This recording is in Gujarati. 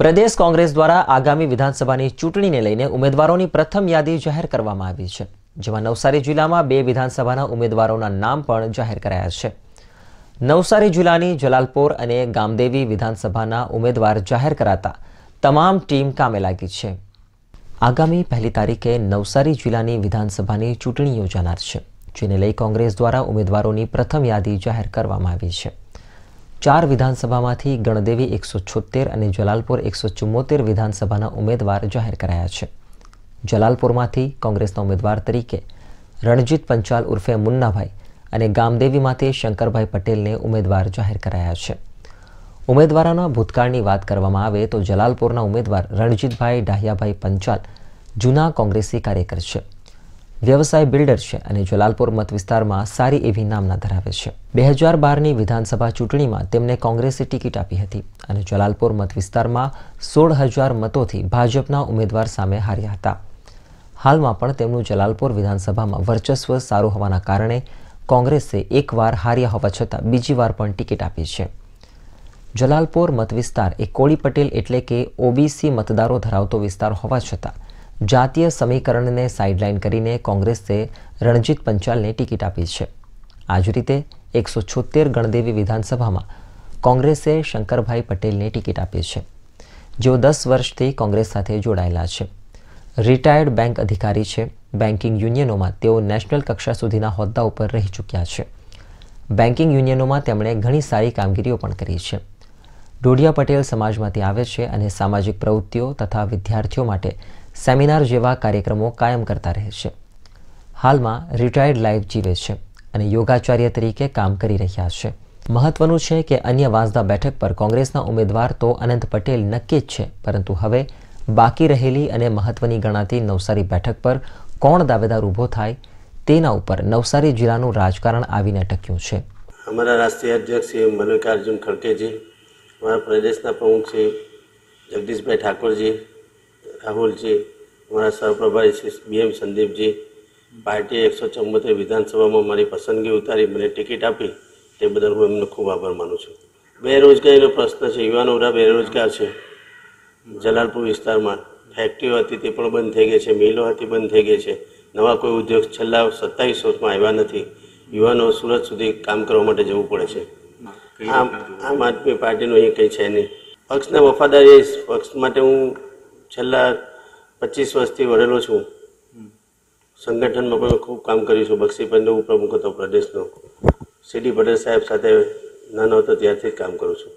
પ્રદેશ કોંગ્રેસ દ્વારા આગામી વિધાનસભાની ચૂંટણીને લઈને ઉમેદવારોની પ્રથમ યાદી જાહેર કરવામાં આવી છે જેમાં નવસારી જિલ્લામાં બે વિધાનસભાના ઉમેદવારોના નામ પણ જાહેર કરાયા છે નવસારી જિલ્લાની જલાલપોર અને ગામદેવી વિધાનસભાના ઉમેદવાર જાહેર કરાતા તમામ ટીમ કામે લાગી છે આગામી પહેલી તારીખે નવસારી જિલ્લાની વિધાનસભાની ચૂંટણી યોજાનાર છે જેને લઈ કોંગ્રેસ દ્વારા ઉમેદવારોની પ્રથમ યાદી જાહેર કરવામાં આવી છે ચાર વિધાનસભામાંથી ગણદેવી એકસો છોતેર અને જલાલપુર એકસો ચુમ્મોતેર વિધાનસભાના ઉમેદવાર જાહેર કરાયા છે જલાલપુરમાંથી કોંગ્રેસના ઉમેદવાર તરીકે રણજીત પંચાલ ઉર્ફે મુન્નાભાઈ અને ગામદેવીમાંથી શંકરભાઈ પટેલને ઉમેદવાર જાહેર કરાયા છે ઉમેદવારોના ભૂતકાળની વાત કરવામાં આવે તો જલાલપુરના ઉમેદવાર રણજીતભાઈ ડાહિયાભાઈ પંચાલ જૂના કોંગ્રેસી કાર્યકર છે વ્યવસાય બિલ્ડર છે અને જલાલપુર મત વિસ્તારમાં સારી એવી નામના ધરાવે છે બે હજાર બારની વિધાનસભા ચૂંટણીમાં તેમને કોંગ્રેસે ટિકિટ આપી હતી અને જલાલપુર મત વિસ્તારમાં સોળ હજાર મતોથી ભાજપના ઉમેદવાર સામે હાર્યા હતા હાલમાં પણ તેમનું જલાલપુર વિધાનસભામાં વર્ચસ્વ સારું હોવાના કારણે કોંગ્રેસે એકવાર હાર્યા હોવા છતાં બીજી વાર પણ ટિકિટ આપી છે જલાલપુર મત વિસ્તાર એ કોળી પટેલ એટલે કે ઓબીસી મતદારો ધરાવતો વિસ્તાર હોવા છતાં જાતીય સમીકરણને સાઇડલાઇન કરીને કોંગ્રેસે રણજીત પંચાલને ટિકિટ આપી છે આ જ રીતે એકસો છોતેર ગણદેવી વિધાનસભામાં કોંગ્રેસે શંકરભાઈ પટેલને ટિકિટ આપી છે જેઓ દસ વર્ષથી કોંગ્રેસ સાથે જોડાયેલા છે રિટાયર્ડ બેંક અધિકારી છે બેન્કિંગ યુનિયનોમાં તેઓ નેશનલ કક્ષા સુધીના હોદ્દા ઉપર રહી ચૂક્યા છે બેન્કિંગ યુનિયનોમાં તેમણે ઘણી સારી કામગીરીઓ પણ કરી છે ડોડિયા પટેલ સમાજમાંથી આવે છે અને સામાજિક પ્રવૃત્તિઓ તથા વિદ્યાર્થીઓ માટે સેમિનાર જેવા કાર્યક્રમો કાયમ કરતા રહે છે હાલમાં રિટાયર્ડ લાઈફ જીવે છે અને યોગાચાર્ય તરીકે કામ કરી રહ્યા છે મહત્વનું છે કે અન્ય વાંસદા બેઠક પર કોંગ્રેસના ઉમેદવાર તો અનંત પટેલ નક્કી જ છે પરંતુ હવે બાકી રહેલી અને મહત્વની ગણાતી નવસારી બેઠક પર કોણ દાવેદાર ઊભો થાય તેના ઉપર નવસારી જિલ્લાનું રાજકારણ આવીને ટક્યું છે અમારા રાષ્ટ્રીય અધ્યક્ષ શ્રી મલ્લિકાર્જુન ખડકેજી અમારા પ્રદેશના પ્રમુખ શ્રી જગદીશભાઈ ઠાકોરજી રાહુલજી અમારા સહપ્રભારી શ્રી બીએમ સંદીપજી પાર્ટીએ એકસો ચુંબોતેર વિધાનસભામાં મારી પસંદગી ઉતારી મને ટિકિટ આપી તે બદલ હું એમનો ખૂબ આભાર માનું છું બેરોજગારીનો પ્રશ્ન છે યુવાનો ઉડા બેરોજગાર છે જલાલપુર વિસ્તારમાં ફેક્ટરીઓ હતી તે પણ બંધ થઈ ગઈ છે મિલો હતી બંધ થઈ ગઈ છે નવા કોઈ ઉદ્યોગ છેલ્લા સત્તાવીસ વર્ષમાં આવ્યા નથી યુવાનો સુરત સુધી કામ કરવા માટે જવું પડે છે આમ આમ આદમી પાર્ટીનું એ કંઈ છે નહીં પક્ષના વફાદારી પક્ષ માટે હું છેલ્લા પચીસ વર્ષથી વળેલો છું સંગઠનમાં પણ ખૂબ કામ કર્યું છું બક્ષી પંડે પ્રમુખ હતો પ્રદેશનો સીડી પટેલ સાહેબ સાથે નાનો હતો ત્યારથી જ કામ કરું છું